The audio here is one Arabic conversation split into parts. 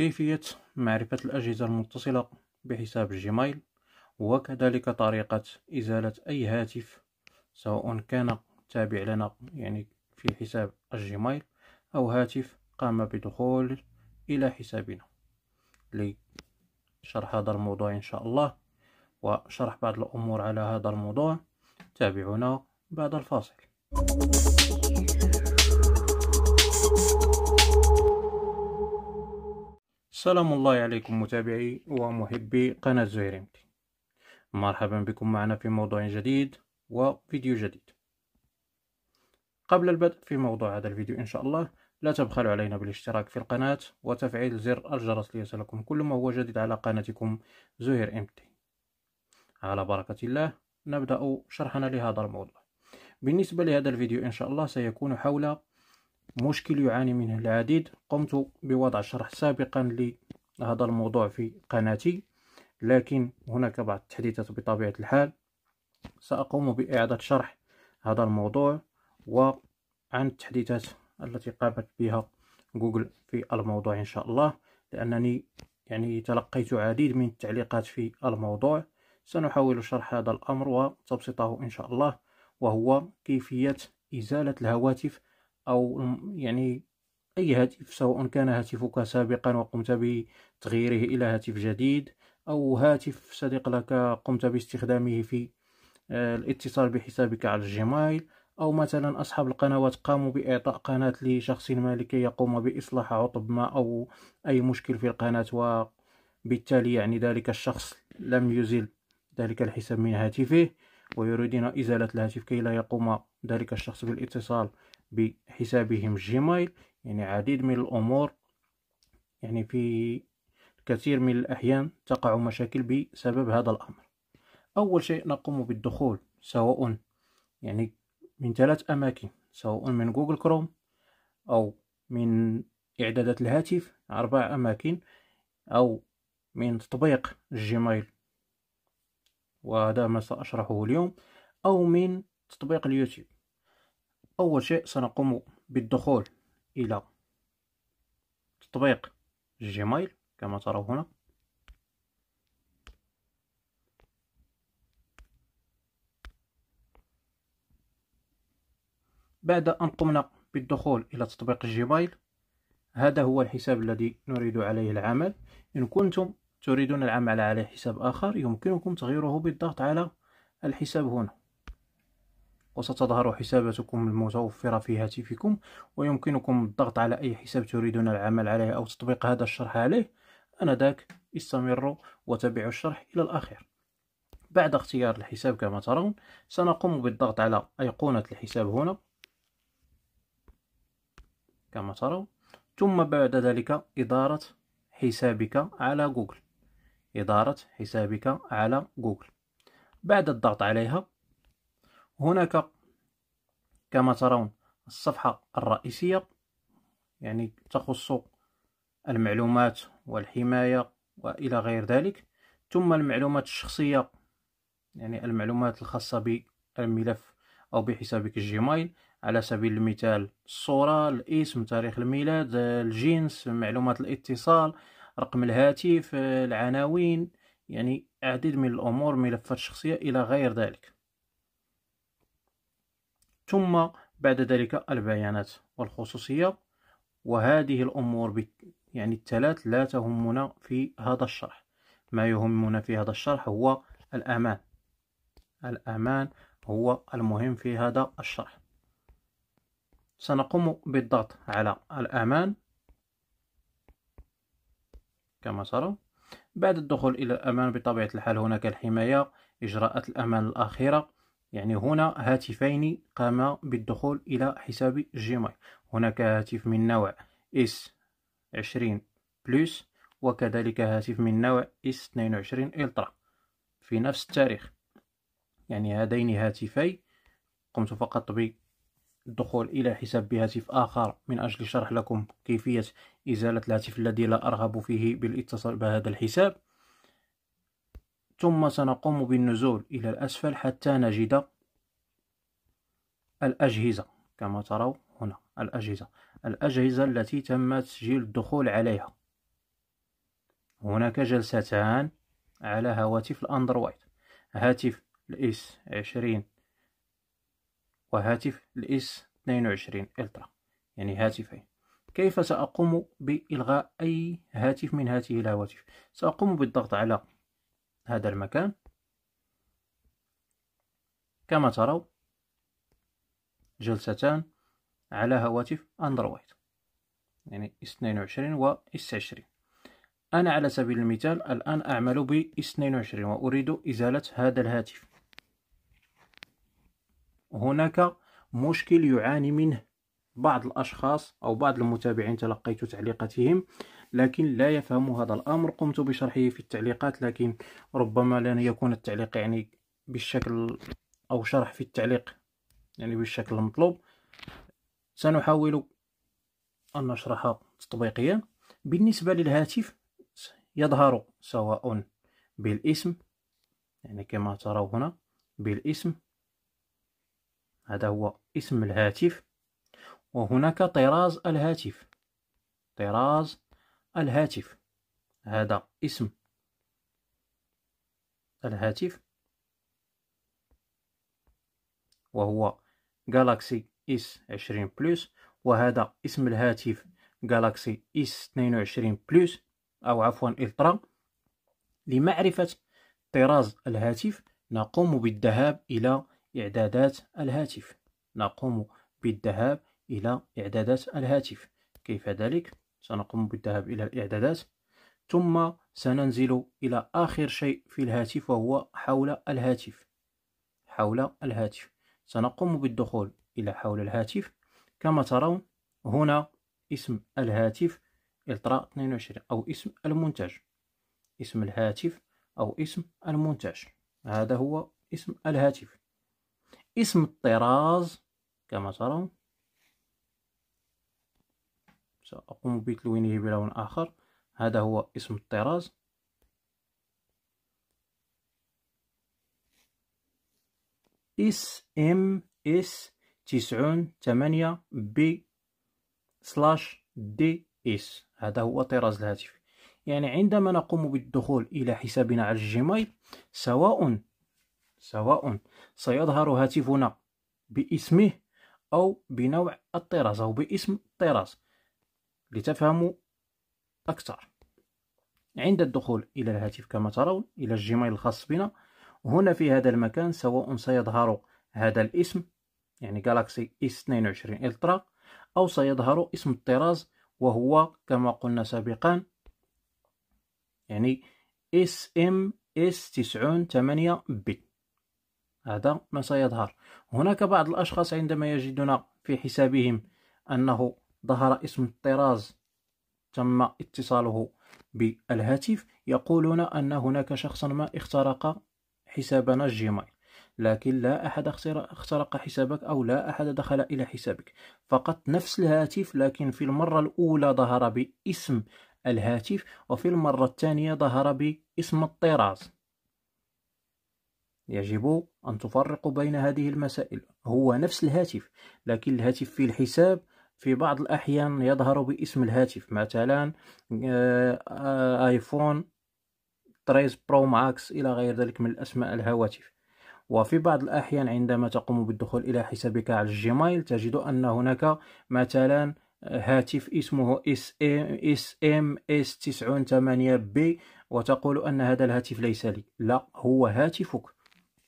كيفية معرفة الأجهزة المتصلة بحساب الجيميل وكذلك طريقة إزالة أي هاتف سواء كان تابع لنا يعني في حساب الجيميل أو هاتف قام بدخول إلى حسابنا لشرح هذا الموضوع إن شاء الله وشرح بعض الأمور على هذا الموضوع تابعونا بعد الفاصل سلام الله عليكم متابعي ومحبي قناة زهيرمتي مرحبا بكم معنا في موضوع جديد وفيديو جديد قبل البدء في موضوع هذا الفيديو إن شاء الله لا تبخلوا علينا بالاشتراك في القناة وتفعيل زر الجرس ليصلكم كل ما هو جديد على قناتكم زهير امتي على بركة الله نبدأ شرحنا لهذا الموضوع بالنسبة لهذا الفيديو إن شاء الله سيكون حول مشكل يعاني منه العديد قمت بوضع شرح سابقا لهذا الموضوع في قناتي لكن هناك بعض التحديثات بطبيعة الحال سأقوم بإعادة شرح هذا الموضوع وعن التحديثات التي قامت بها جوجل في الموضوع إن شاء الله لأنني يعني تلقيت عديد من التعليقات في الموضوع سنحاول شرح هذا الأمر وتبسيطه إن شاء الله وهو كيفية إزالة الهواتف أو يعني أي هاتف سواء كان هاتفك سابقا وقمت بتغييره إلى هاتف جديد أو هاتف صديق لك قمت باستخدامه في آه، الاتصال بحسابك على الجيميل أو مثلا أصحاب القنوات قاموا بإعطاء قناة لشخص ما لكي يقوم بإصلاح عطب ما أو أي مشكل في القناة وبالتالي يعني ذلك الشخص لم يزل ذلك الحساب من هاتفه ويريدنا إزالة الهاتف كي لا يقوم ذلك الشخص بالاتصال بحسابهم جيميل يعني عديد من الأمور يعني في كثير من الأحيان تقع مشاكل بسبب هذا الأمر أول شيء نقوم بالدخول سواء يعني من ثلاث أماكن سواء من جوجل كروم أو من إعدادات الهاتف أربع أماكن أو من تطبيق الجيميل وهذا ما سأشرحه اليوم أو من تطبيق اليوتيوب أول شيء سنقوم بالدخول إلى تطبيق جيميل كما ترون هنا بعد أن قمنا بالدخول إلى تطبيق جيميل هذا هو الحساب الذي نريد عليه العمل إن كنتم تريدون العمل على حساب آخر يمكنكم تغييره بالضغط على الحساب هنا وستظهر حساباتكم المتوفرة في هاتفكم ويمكنكم الضغط على أي حساب تريدون العمل عليه أو تطبيق هذا الشرح عليه أنذاك استمروا وتابعوا الشرح إلى الأخير بعد اختيار الحساب كما ترون سنقوم بالضغط على أيقونة الحساب هنا كما ترون ثم بعد ذلك إدارة حسابك على جوجل إدارة حسابك على جوجل بعد الضغط عليها هناك كما ترون الصفحة الرئيسية يعني تخص المعلومات والحماية وإلى غير ذلك ثم المعلومات الشخصية يعني المعلومات الخاصة بالملف أو بحسابك الجيميل على سبيل المثال الصورة الاسم تاريخ الميلاد الجنس معلومات الاتصال رقم الهاتف العناوين يعني عديد من الأمور ملفات شخصية إلى غير ذلك ثم بعد ذلك البيانات والخصوصية وهذه الأمور يعني الثلاث لا تهمنا في هذا الشرح ما يهمنا في هذا الشرح هو الأمان الأمان هو المهم في هذا الشرح سنقوم بالضغط على الأمان كما ترى بعد الدخول إلى الأمان بطبيعة الحال هناك الحماية إجراءات الأمان الأخيرة يعني هنا هاتفين قاما بالدخول إلى حساب جيميل هناك هاتف من نوع اس 20 بلس وكذلك هاتف من نوع اس 22 الترا في نفس التاريخ يعني هذين هاتفي قمت فقط بالدخول إلى حساب بهاتف آخر من أجل شرح لكم كيفية إزالة الهاتف الذي لا أرغب فيه بالاتصال بهذا الحساب ثم سنقوم بالنزول إلى الأسفل حتى نجد الأجهزة كما ترون هنا الأجهزة الأجهزة التي تم تسجيل الدخول عليها هناك جلستان على هواتف الأندرويد هاتف الإس 20 وهاتف الإس 22 إلترا يعني هاتفين كيف سأقوم بإلغاء أي هاتف من هذه الهواتف سأقوم بالضغط على هذا المكان كما ترون جلستان على هواتف أندرويد يعني 22 و اس 20 أنا على سبيل المثال الآن أعمل ب 22 وأريد إزالة هذا الهاتف هناك مشكل يعاني منه بعض الأشخاص أو بعض المتابعين تلقيت تعليقاتهم لكن لا يفهم هذا الأمر قمت بشرحه في التعليقات لكن ربما لن يكون التعليق يعني بالشكل أو شرح في التعليق يعني بالشكل المطلوب سنحاول أن نشرح تطبيقيا بالنسبة للهاتف يظهر سواء بالاسم يعني كما ترون هنا بالاسم هذا هو اسم الهاتف وهناك طراز الهاتف طراز الهاتف هذا اسم الهاتف وهو جالاكسي اس 20 بلس وهذا اسم الهاتف جالاكسي اس 22 بلس أو عفوا الترا لمعرفة طراز الهاتف نقوم بالذهاب إلى إعدادات الهاتف نقوم بالذهاب إلى إعدادات الهاتف كيف ذلك؟ سنقوم بالذهاب إلى الإعدادات ثم سننزل إلى آخر شيء في الهاتف وهو حول الهاتف حول الهاتف سنقوم بالدخول إلى حول الهاتف كما ترون هنا اسم الهاتف الترا 22 أو اسم المنتج اسم الهاتف أو اسم المنتج هذا هو اسم الهاتف اسم الطراز كما ترون سأقوم بتلوينه بلون آخر هذا هو اسم الطراز اس ام اس تسعون ثمانية بي سلاش دي اس هذا هو طراز الهاتف يعني عندما نقوم بالدخول إلى حسابنا على الجيميل سواء سواء سيظهر هاتفنا باسمه أو بنوع الطراز أو باسم الطراز لتفهموا أكثر عند الدخول إلى الهاتف كما ترون إلى الجيميل الخاص بنا هنا في هذا المكان سواء سيظهر هذا الاسم يعني جالاكسي اس 22 الترا أو سيظهر اسم الطراز وهو كما قلنا سابقا يعني اس ام اس 9 8 بي هذا ما سيظهر هناك بعض الأشخاص عندما يجدون في حسابهم أنه ظهر اسم الطراز تم اتصاله بالهاتف يقولون أن هناك شخصا ما اخترق حسابنا الجيميل لكن لا أحد اخترق حسابك أو لا أحد دخل إلى حسابك فقط نفس الهاتف لكن في المرة الأولى ظهر باسم الهاتف وفي المرة الثانية ظهر باسم الطراز يجب أن تفرقوا بين هذه المسائل هو نفس الهاتف لكن الهاتف في الحساب في بعض الأحيان يظهر باسم الهاتف مثلا آه، آيفون 13 برو ماكس إلى غير ذلك من الأسماء الهواتف وفي بعض الأحيان عندما تقوم بالدخول إلى حسابك على الجيميل تجد أن هناك مثلا هاتف اسمه اس اس ام اس 98 بي وتقول أن هذا الهاتف ليس لي لا هو هاتفك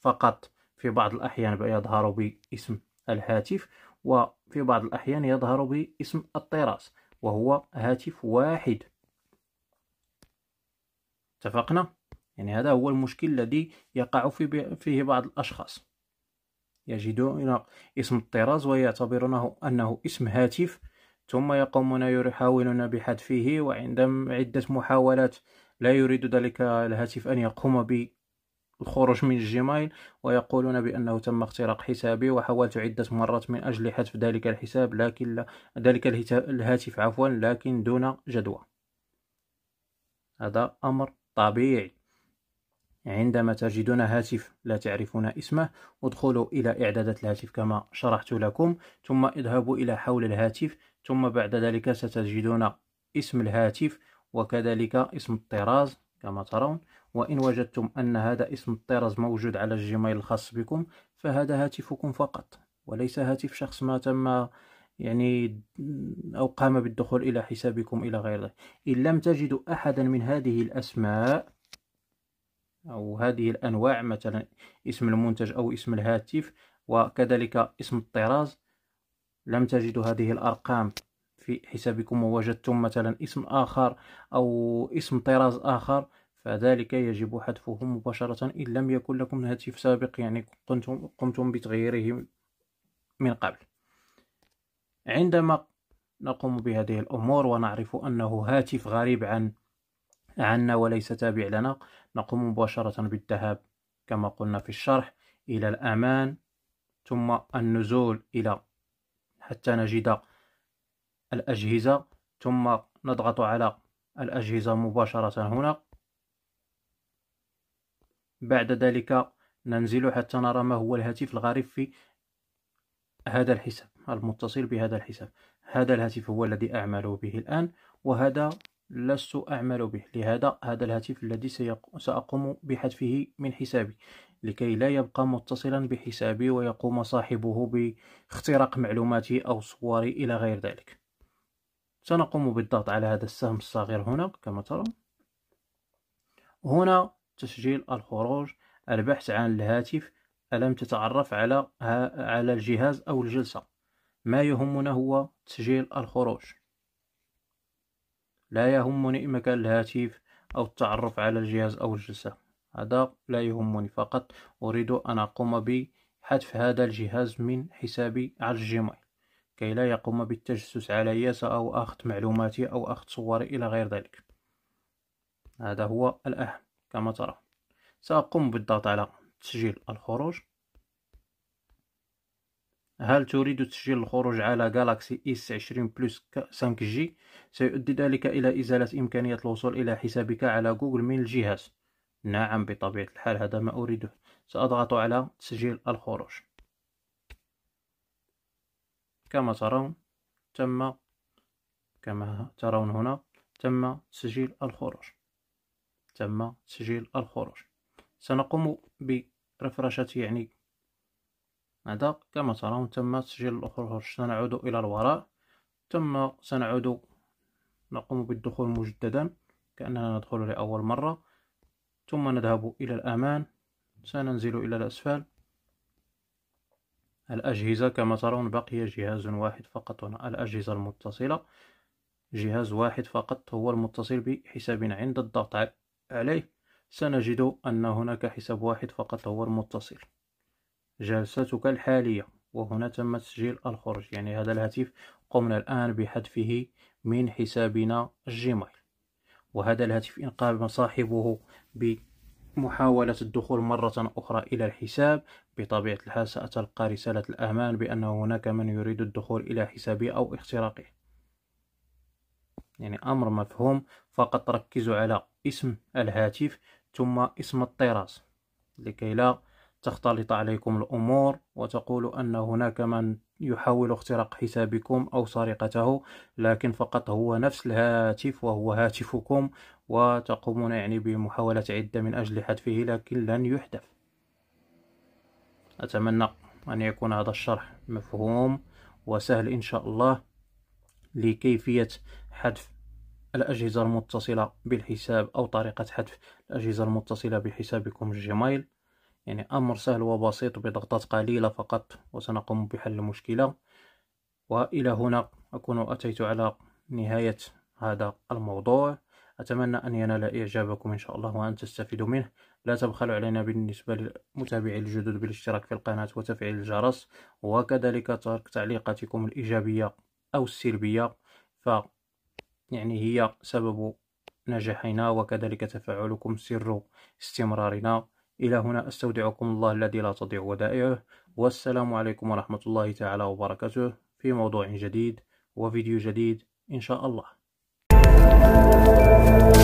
فقط في بعض الأحيان يظهر باسم الهاتف و في بعض الأحيان يظهر باسم الطراز وهو هاتف واحد اتفقنا يعني هذا هو المشكل الذي يقع في فيه بعض الأشخاص يجدون اسم الطراز ويعتبرونه أنه اسم هاتف ثم يقومون يحاولون بحذفه وعندما عدة محاولات لا يريد ذلك الهاتف أن يقوم الخروج من الجيميل ويقولون بأنه تم اختراق حسابي وحاولت عدة مرات من أجل حذف ذلك الحساب لكن لا ذلك الهاتف عفوا لكن دون جدوى هذا أمر طبيعي عندما تجدون هاتف لا تعرفون اسمه ادخلوا إلى إعدادات الهاتف كما شرحت لكم ثم اذهبوا إلى حول الهاتف ثم بعد ذلك ستجدون اسم الهاتف وكذلك اسم الطراز كما ترون وإن وجدتم أن هذا اسم الطراز موجود على الجيميل الخاص بكم فهذا هاتفكم فقط وليس هاتف شخص ما تم يعني أو قام بالدخول إلى حسابكم إلى غير ذلك إن لم تجدوا أحدا من هذه الأسماء أو هذه الأنواع مثلا اسم المنتج أو اسم الهاتف وكذلك اسم الطراز لم تجدوا هذه الأرقام في حسابكم ووجدتم مثلا اسم آخر أو اسم طراز آخر فذلك يجب حذفه مباشرة إن لم يكن لكم هاتف سابق يعني قمتم, قمتم بتغييره من قبل عندما نقوم بهذه الأمور ونعرف أنه هاتف غريب عن عنا وليس تابع لنا نقوم مباشرة بالذهاب كما قلنا في الشرح إلى الأمان ثم النزول إلى حتى نجد الأجهزة ثم نضغط على الأجهزة مباشرة هنا بعد ذلك ننزل حتى نرى ما هو الهاتف الغريب في هذا الحساب المتصل بهذا الحساب هذا الهاتف هو الذي أعمل به الآن وهذا لست أعمل به لهذا هذا الهاتف الذي سأقوم بحذفه من حسابي لكي لا يبقى متصلا بحسابي ويقوم صاحبه باختراق معلوماتي أو صوري إلى غير ذلك سنقوم بالضغط على هذا السهم الصغير هنا كما ترون هنا تسجيل الخروج البحث عن الهاتف ألم تتعرف على على الجهاز أو الجلسة ما يهمنا هو تسجيل الخروج لا يهمني مكان الهاتف أو التعرف على الجهاز أو الجلسة هذا لا يهمني فقط أريد أن أقوم بحذف هذا الجهاز من حسابي على الجيميل كي لا يقوم بالتجسس علي أو أخذ معلوماتي أو أخذ صوري إلى غير ذلك هذا هو الأهم كما ترى سأقوم بالضغط على تسجيل الخروج هل تريد تسجيل الخروج على جالاكسي اس 20 بلس 5 جي سيؤدي ذلك إلى إزالة إمكانية الوصول إلى حسابك على جوجل من الجهاز نعم بطبيعة الحال هذا ما أريده سأضغط على تسجيل الخروج كما ترون تم كما ترون هنا تم تسجيل الخروج تم تسجيل الخروج سنقوم برفرشة يعني هذا كما ترون تم تسجيل الخروج سنعود إلى الوراء ثم سنعود نقوم بالدخول مجددا كأننا ندخل لأول مرة ثم نذهب إلى الأمان سننزل إلى الأسفل الأجهزة كما ترون بقي جهاز واحد فقط هنا الأجهزة المتصلة جهاز واحد فقط هو المتصل بحساب عند الضغط عليه سنجد أن هناك حساب واحد فقط هو المتصل جلستك الحالية وهنا تم تسجيل الخروج يعني هذا الهاتف قمنا الآن بحذفه من حسابنا الجيميل وهذا الهاتف إن قام صاحبه بمحاولة الدخول مرة أخرى إلى الحساب بطبيعة الحال سأتلقى رسالة الأمان بأن هناك من يريد الدخول إلى حسابي أو اختراقه يعني أمر مفهوم فقط ركزوا على اسم الهاتف ثم اسم الطراز لكي لا تختلط عليكم الأمور وتقول أن هناك من يحاول اختراق حسابكم أو سرقته لكن فقط هو نفس الهاتف وهو هاتفكم وتقومون يعني بمحاولة عدة من أجل حذفه لكن لن يحدث أتمنى أن يكون هذا الشرح مفهوم وسهل إن شاء الله لكيفية حذف الأجهزة المتصلة بالحساب أو طريقة حذف الأجهزة المتصلة بحسابكم الجيميل يعني أمر سهل وبسيط بضغطات قليلة فقط وسنقوم بحل المشكلة وإلى هنا أكون أتيت على نهاية هذا الموضوع أتمنى أن ينال إعجابكم إن شاء الله وأن تستفيدوا منه لا تبخلوا علينا بالنسبة لمتابعي الجدد بالاشتراك في القناة وتفعيل الجرس وكذلك ترك تعليقاتكم الإيجابية أو السلبية ف يعني هي سبب نجاحنا وكذلك تفاعلكم سر استمرارنا إلى هنا أستودعكم الله الذي لا تضيع ودائعه والسلام عليكم ورحمة الله تعالى وبركاته في موضوع جديد وفيديو جديد إن شاء الله